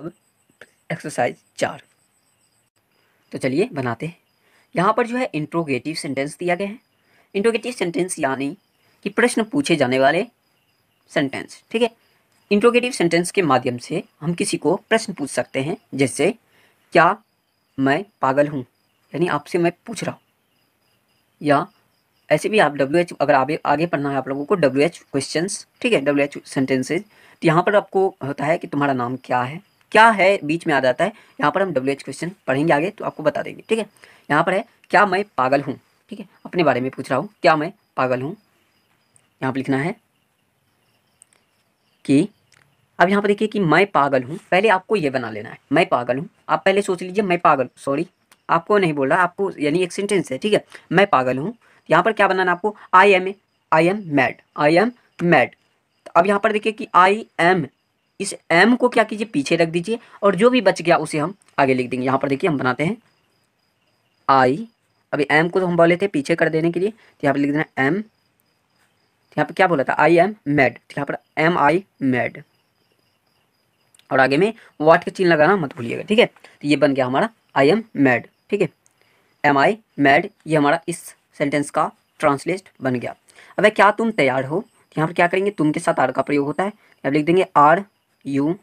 अब एक्सरसाइज चार तो चलिए बनाते हैं यहाँ पर जो है इंट्रोगेटिव सेंटेंस दिया गया है इंट्रोगेटिव सेंटेंस यानी कि प्रश्न पूछे जाने वाले सेंटेंस ठीक है इंट्रोगेटिव सेंटेंस के माध्यम से हम किसी को प्रश्न पूछ सकते हैं जैसे क्या मैं पागल हूँ यानी आपसे मैं पूछ रहा हूँ या ऐसे भी आप डब्ल्यू एच अगर आगे आगे पढ़ना है आप लोगों को डब्ल्यू एच क्वेश्चन ठीक है डब्ल्यू एच सेंटेंसेज तो यहाँ पर आपको होता है कि तुम्हारा नाम क्या है क्या है बीच में आ जाता है यहाँ पर हम डब्ल्यू क्वेश्चन पढ़ेंगे आगे तो आपको बता देंगे ठीक है यहाँ पर है क्या मैं पागल हूँ ठीक है अपने बारे में पूछ रहा हूँ क्या मैं पागल हूँ यहाँ पर लिखना है कि अब यहाँ पर देखिए कि मैं पागल हूँ पहले आपको ये बना लेना है मैं पागल हूँ आप पहले सोच लीजिए मैं पागल सॉरी आपको नहीं बोल रहा आपको यानी एक सेंटेंस है ठीक है मैं पागल हूँ यहाँ पर क्या बनाना आपको I am I am mad I am mad अब यहाँ पर देखिए कि आई एम इस एम को क्या कीजिए पीछे रख दीजिए और जो भी बच गया उसे हम आगे लिख देंगे यहाँ पर देखिए हम बनाते हैं आई अभी एम को तो हम बोले थे पीछे कर देने के लिए तो यहाँ पर लिख देना एम तो यहाँ पर क्या बोला था आई एम मेड यहाँ पर एम आई मेड और आगे में वाट का चिन्ह लगाना मत भूलिएगा ठीक है तो ये बन गया हमारा आई एम मैड ठीक है एम आई मैड ये हमारा इस सेंटेंस का ट्रांसलेट बन गया अब क्या तुम तैयार हो तो यहाँ पर क्या करेंगे तुम के साथ आर का प्रयोग होता है अब लिख देंगे are you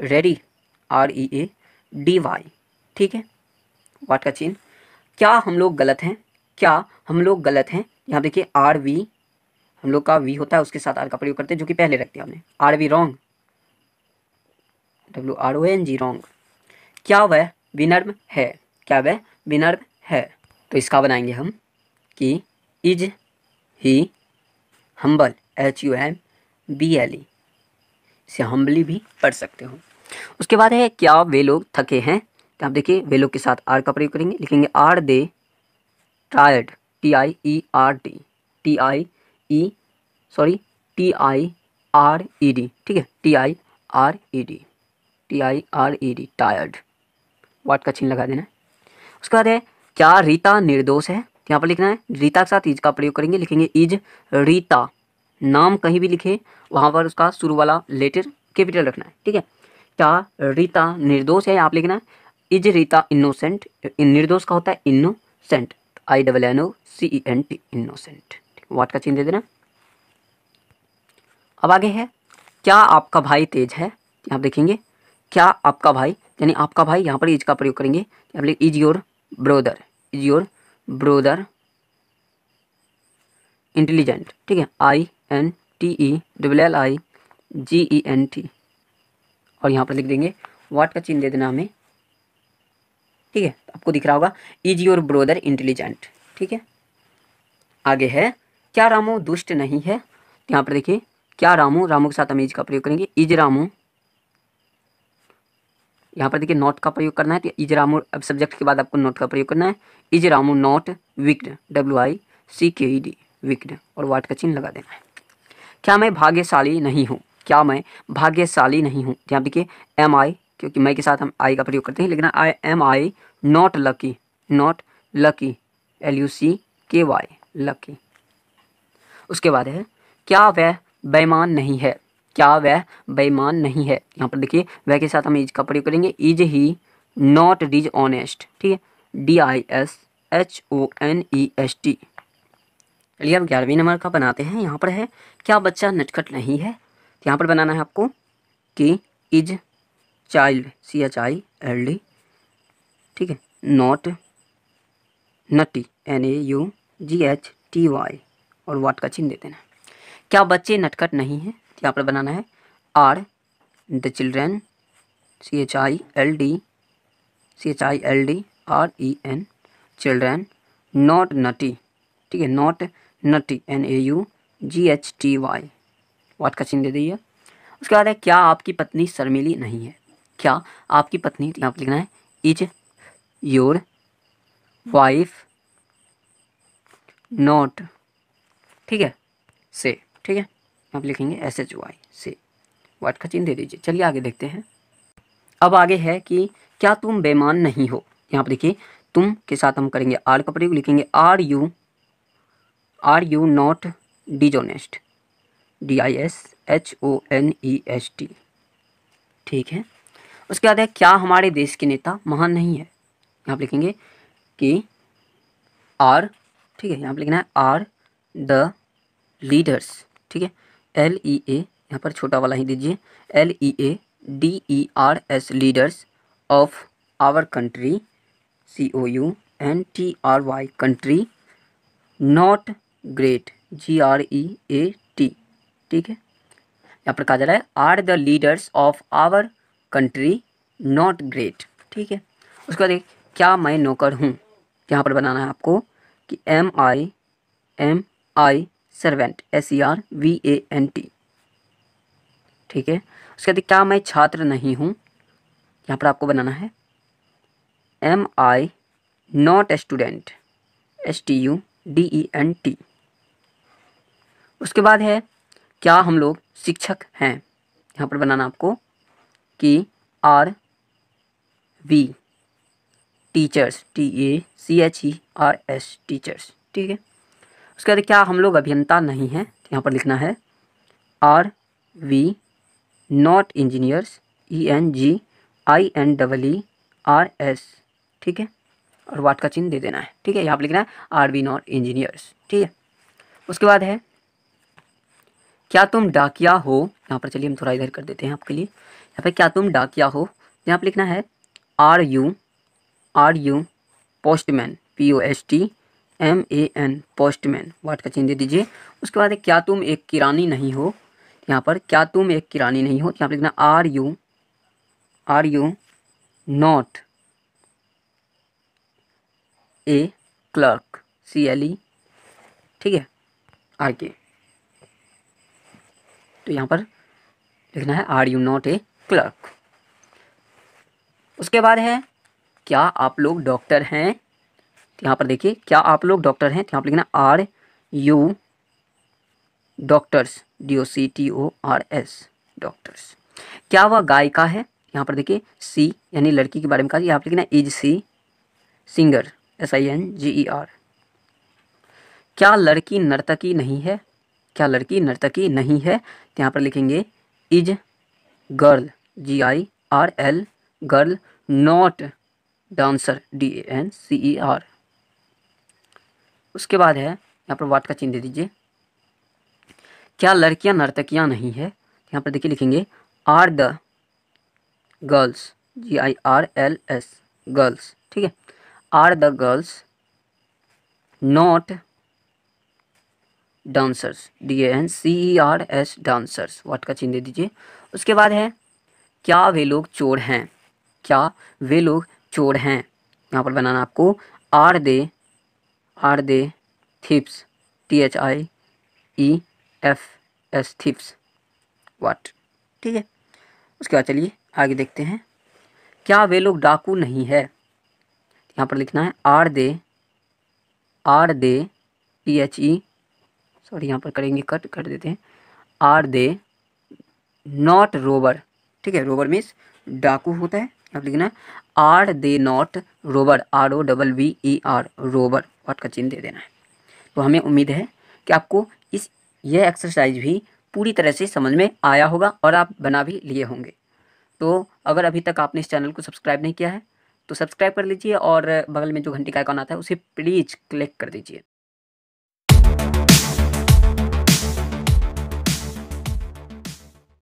ready R E A D Y ठीक है वाट का चिन्ह क्या हम लोग गलत हैं क्या हम लोग गलत हैं यहाँ देखिए आर वी हम लोग का वी होता है उसके साथ आर का प्रयोग करते हैं जो कि पहले रखते हैं हमने are we wrong W R O N G wrong क्या वह विनर्म है क्या वह विनर्म है तो इसका बनाएंगे हम कि is he humble H U M B L E से हम्बली भी पढ़ सकते हो उसके बाद है क्या वे लोग थके हैं तो आप देखिए वे लोग के साथ आर का प्रयोग करेंगे लिखेंगे are they tired T I E R T T I E sorry T I R E D ठीक है T I R E D T I R E D tired what का चिन्ह लगा देना है उसके बाद है क्या रीता निर्दोष है तो यहाँ पर लिखना है रीता के साथ इज का प्रयोग करेंगे लिखेंगे इज रीता नाम कहीं भी लिखे वहाँ पर उसका शुरू वाला लेटर कैपिटल रखना है ठीक है क्या रीता निर्दोष है आप लिखना है इज रीता इनोसेंट निर्दोष का होता है innocent I double N O C E N T innocent what का चिन्ह दे देना अब आगे है क्या आपका भाई तेज है आप देखेंगे क्या आपका भाई यानी आपका भाई यहाँ पर इज का प्रयोग करेंगे आप लिख is your brother is your brother intelligent ठीक है I N T E double L I G E N T और यहाँ पर लिख देंगे वाट का चिन्ह दे देना हमें ठीक है आपको दिख रहा होगा इज योर ब्रोदर इंटेलिजेंट ठीक है आगे है क्या रामो दुष्ट नहीं है तो यहाँ पर देखिए क्या रामू रामू के साथ हम इज का प्रयोग करेंगे इज रामू यहाँ पर देखिए नॉट का प्रयोग करना है तो इज रामू अब सब्जेक्ट के बाद आपको नॉट का प्रयोग करना है is Ramu not wicked W I C K E D wicked और वाट का चिन्ह लगा देना है क्या मैं भाग्यशाली नहीं हूँ क्या मैं भाग्यशाली नहीं हूँ यहाँ देखिए एम आई क्योंकि मैं के साथ हम आई का प्रयोग करते हैं लेकिन I am I not lucky not lucky L U C K Y lucky उसके बाद है क्या वह बेईमान नहीं है क्या वह बेईमान नहीं है यहाँ पर देखिए वह के साथ हम इज का प्रयोग करेंगे is he not dishonest ठीक है D I S H O N E S T चलिए अब ग्यारहवीं नंबर का बनाते हैं यहाँ पर है क्या बच्चा नटखट नहीं है यहाँ पर बनाना है आपको कि is child C H I L D ठीक है not naughty N A U G H T Y और वाट का चिन्ह दे देना क्या बच्चे नटखट नहीं है यहाँ पर बनाना है are the children C H I L D C H I L D R E e N children not naughty ठीक है not naughty N A U G H T Y what का चिन्ह दे दीजिए उसके बाद है क्या आपकी पत्नी शर्मिली नहीं है क्या आपकी पत्नी यहाँ पर लिखना है इज योर वाइफ नॉट ठीक है से ठीक है आप लिखेंगे एस एच वाई से वाट का चिन्ह दे दीजिए चलिए आगे देखते हैं अब आगे है कि क्या तुम बेमान नहीं हो यहाँ पर देखिए तुम के साथ हम करेंगे आर का प्रयोग लिखेंगे are you are you not dishonest D I S H O N E S T ठीक है उसके बाद है क्या हमारे देश के नेता महान नहीं है यहाँ लिखेंगे कि आर ठीक है यहाँ पर लिखना है आर द लीडर्स ठीक है एल ई ए यहाँ पर छोटा वाला ही दीजिए L E A D E R S leaders of our country C O U N T R Y country not great G R E A T ठीक है यहाँ पर कहा जा रहा है are the leaders of our country not great ठीक है उसके बाद क्या मैं नौकर हूँ यहाँ पर बनाना है आपको कि am I am I servant S E R V A N T ठीक है उसके बाद क्या मैं छात्र नहीं हूँ यहाँ पर आपको बनाना है am I not student S T U D E N T उसके बाद है क्या हम लोग शिक्षक हैं यहाँ पर बनाना आपको कि are we teachers T A C H E R S teachers ठीक है उसके बाद क्या हम लोग अभियंता नहीं हैं तो यहाँ पर लिखना है are we not engineers E N G I N double E R S ठीक है और वाट का चिन्ह दे देना है ठीक है यहाँ पर लिखना है आर वी नॉट इंजीनियर्स ठीक है उसके बाद है क्या तुम डाकिया हो यहाँ पर चलिए हम थोड़ा इधर कर देते हैं आपके लिए यहाँ पर क्या तुम डाकिया हो यहाँ पर लिखना है are you are you postman P O S T M A N postman what का चेंज दे दीजिए उसके बाद क्या तुम एक किरानी नहीं हो यहाँ पर क्या तुम एक किरानी नहीं हो यहाँ पर लिखना are you are you not a clerk C L E ठीक है आगे तो यहाँ पर लिखना है are you not a clerk उसके बाद है क्या आप लोग डॉक्टर हैं तो यहाँ पर देखिए क्या आप लोग डॉक्टर हैं तो यहाँ पर लिखना are you doctors D O C T O R S doctors क्या वह गायिका है यहाँ पर देखिए सी यानी लड़की के बारे में कहा यहाँ पर लिखना is she singer S I N G E R क्या लड़की नर्तकी नहीं है क्या लड़की नर्तकी नहीं है तो यहाँ पर लिखेंगे is girl G I R L girl not dancer D A N C E R उसके बाद है यहाँ पर वाट का चिन्ह दे दीजिए क्या लड़कियाँ नर्तकियाँ नहीं है यहाँ पर देखिए लिखेंगे are the girls G I R L S girls ठीक है are the girls not dancers D N C E R S dancers what का चिन्ह दे दीजिए उसके बाद है क्या वे लोग चोर हैं क्या वे लोग चोर हैं यहाँ पर बनाना आपको are they are they thieves T H I E F S thieves what ठीक है उसके बाद चलिए आगे देखते हैं क्या वे लोग डाकू नहीं है यहाँ पर लिखना है are they are they T H E sorry यहाँ पर करेंगे कट कर देते हैं आर दे नॉट रोबर ठीक है रोबर मीन्स डाकू होता है अब लिखना are they not robber R O double V E R robber what का चिन्ह दे देना है तो हमें उम्मीद है कि आपको इस यह एक्सरसाइज भी पूरी तरह से समझ में आया होगा और आप बना भी लिए होंगे तो अगर अभी तक आपने इस चैनल को सब्सक्राइब नहीं किया है तो सब्सक्राइब कर लीजिए और बगल में जो घंटी का आइकॉन आता है उसे प्लीज़ क्लिक कर दीजिए